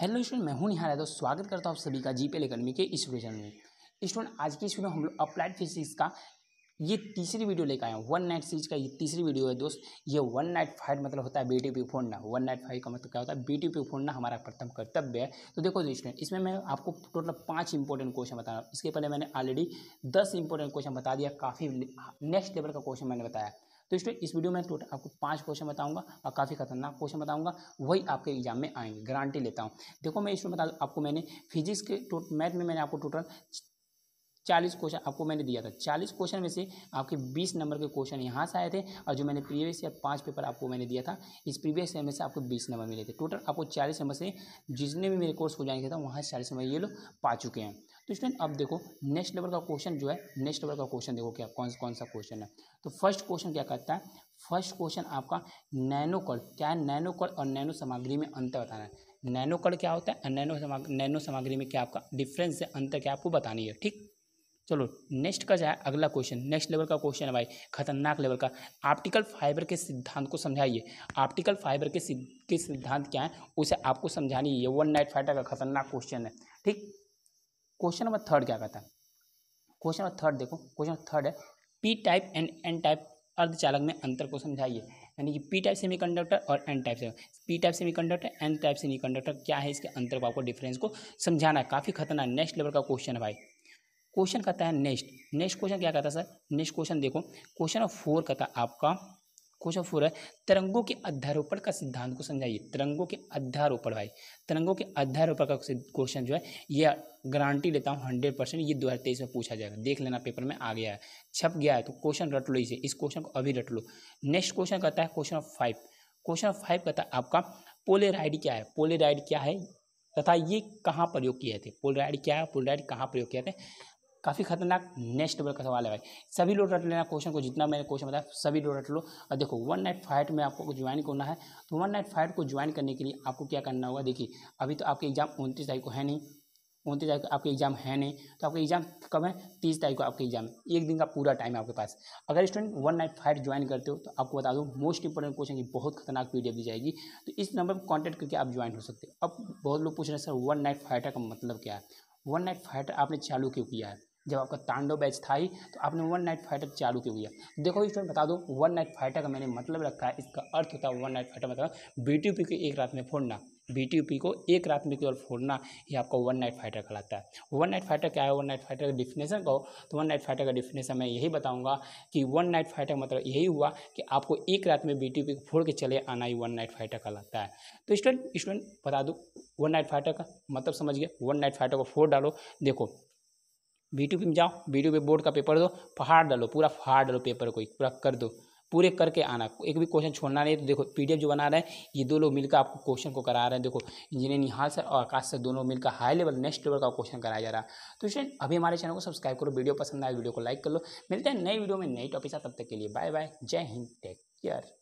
hello student मैं हूं निहार यादव स्वागत करता हूँ आप सभी का जीपीएल अकेडमी के इस वीडियो में स्टूडेंट आज की इस वीडियो हम लोग अप्लाइड फिजिक्स का ये तीसरी वीडियो लेकर आए हैं वन नाइट सीरीज का ये तीसरी वीडियो है दोस्त ये वन नाइट फाइट मतलब होता है बेटी पी फोड़ना वन नाइट फाइट का मतलब क्या होता है बेटी पी फोड़ना हमारा प्रथम कर्तव्य है तो देखो स्टूडेंट इसमें मैं आपको टोटल पाँच इंपॉर्टेंट क्वेश्चन बता रहा हूँ इसके पहले मैंने ऑलरेडी दस इंपॉर्टेंट क्वेश्चन बता दिया काफ़ी नेक्स्ट लेवल का क्वेश्चन मैंने बताया तो स्टूडेंट इस वीडियो में टोटल आपको पाँच क्वेश्चन बताऊंगा और काफ़ी खतरनाक क्वेश्चन बताऊंगा वही आपके एग्जाम में आएंगे गारंटी लेता हूँ देखो मैं इसमें बता दूँ आपको मैंने फिजिक्स के मैथ में मैंने आपको टोटल चालीस क्वेश्चन आपको मैंने दिया था चालीस क्वेश्चन में से आपके बीस नंबर के क्वेश्चन यहाँ से आए थे और जो मैंने प्रीवियस ईयर पाँच पेपर आपको मैंने दिया था इस प्रीवियस ईयर में से आपको बीस नंबर मिले थे टोटल आपको चालीस नंबर से जितने भी मेरे कोर्स हो जाएंगे था तो वहाँ से चालीस नंबर ये लोग पा चुके हैं तो स्टूडेंट अब देखो नेक्स्ट लेवल का क्वेश्चन जो है नेक्स्ट लेवल का क्वेश्चन देखो क्या कौन कौन सा क्वेश्चन है तो फर्स्ट क्वेश्चन क्या कहता है फर्स्ट क्वेश्चन आपका नैनोकड़ क्या है नैनोकड़ और नैनो सामग्री में अंतर बताना है नैनोकड़ क्या होता है नैनो सामग्री नैनो सामग्री में क्या आपका डिफरेंस है अंतर क्या आपको बतानी है ठीक चलो नेक्स्ट का जाए अगला क्वेश्चन नेक्स्ट लेवल का क्वेश्चन है भाई खतरनाक लेवल का ऑप्टिकल फाइबर के सिद्धांत को समझाइए ऑप्टिकल फाइबर के सिद्ध के सिद्धांत क्या है उसे आपको समझानी है वन नाइट फाइटर का खतरनाक क्वेश्चन है ठीक क्वेश्चन नंबर थर्ड क्या कहता है क्वेश्चन नंबर थर्ड देखो क्वेश्चन थर्ड है P type and N type अर्धचालक में अंतर को समझाइए यानी कि पी टाइप सेमीकंडक्टर और एन टाइप से P type semiconductor N type semiconductor क्या है इसके अंतर को आपको डिफरेंस को समझाना है काफ़ी खतरनाक नेक्स्ट लेवल का क्वेश्चन है भाई क्वेश्चन कहता है नेक्स्ट नेक्स्ट क्वेश्चन क्या कहता है सर नेक्स्ट क्वेश्चन देखो क्वेश्चन नंबर फोर कहता है आपका क्वेश्चन फोर है तरंगों के अध्यारोपण का सिद्धांत को समझाइए तरंगों के अध्यारोपण भाई तरंगों के अध्यारोपण का क्वेश्चन जो है ये गारंटी लेता हूँ हंड्रेड परसेंट ये दो हज़ार तेईस में पूछा जाएगा देख लेना पेपर में आ गया है छप गया है तो क्वेश्चन रट लो इसे इस क्वेश्चन को अभी रट लो नेक्स्ट क्वेश्चन कहता है क्वेश्चन फाइव क्वेश्चन फाइव कहता है आपका पोलेराइड क्या है पोलेराइड क्या है तथा ये कहाँ प्रयोग किए थे पोलराइड क्या है पोलराइड कहाँ प्रयोग किए थे काफ़ी खतरनाक नेक्स्ट वर्ग का सवाल है भाई सभी लोग रट लेना क्वेश्चन को जितना मैंने क्वेश्चन बताया सभी लोग रट लो और देखो वन नाइट फाइट में आपको ज्वाइन करना है तो वन नाइट फाइट को ज्वाइन करने के लिए आपको क्या करना होगा देखिए अभी तो आपके एग्जाम उनतीस तारीख को है नहीं उनतीस तारीख को आपके एग्जाम है नहीं तो आपके एग्जाम कब है तीस तारीख को आपके एग्जाम है एक दिन का पूरा टाइम है आपके पास अगर student one night fight join करते हो तो आपको बता दूँ मोस्ट इंपॉर्टेंट क्वेश्चन की बहुत खतरनाक पी दी जाएगी तो इस नंबर पर कॉन्टैक्ट करके आप ज्वाइन हो सकते हो अब बहुत लोग पूछ रहे हैं सर वन नाइट फाइटर का मतलब क्या है वन नाइट फाइटर आपने चालू क्यों किया है जब आपका तांडव बैच था ही तो आपने वन नाइट फाइटर चालू क्यों किया देखो स्टूडेंट बता दो वन नाइट फाइटर का मैंने मतलब रखा है इसका अर्थ होता है वन नाइट फाइटर मतलब बी को एक रात में फोड़ना बी को एक रात में केवल फोड़ना ये आपको वन नाइट फाइटर कहलाता है वन नाइट फाइटर क्या है वन नाइट फाइटर का डिफिनेशन कहो तो वन नाइट फाइटर का डिफिनेशन मैं यही बताऊंगा कि वन नाइट फाइटर मतलब यही हुआ कि आपको एक रात में बी को फोड़ के चले आना ही वन नाइट फाइटर कहलाता है तो स्टूडेंट स्टूडेंट बता दो वन नाइट फाइटर का मतलब समझ गया वन नाइट फाइटर को फोड़ डालो देखो वी टू में जाओ वी टू पे बोर्ड का पेपर दो फाड़ डालो पूरा फाड़ डालो पेपर को पूरा कर दो पूरे करके आना एक भी क्वेश्चन छोड़ना नहीं तो देखो पीडीएफ जो बना रहे हैं ये दो लोग मिलकर आपको क्वेश्चन को करा रहे हैं देखो इंजीनियर निहाल सर और आकाश सर दोनों मिलकर हाई लेवल नेक्स्ट लेवल का क्वेश्चन कराया जा रहा है तो स्टूडेंट अभी हमारे चैनल को सब्सक्राइब करो वीडियो पसंद आए वीडियो को लाइक कर लो मिलते हैं नई वीडियो में नई टॉपिक साथ तब तक के लिए बाय बाय जय हिंद टेक केयर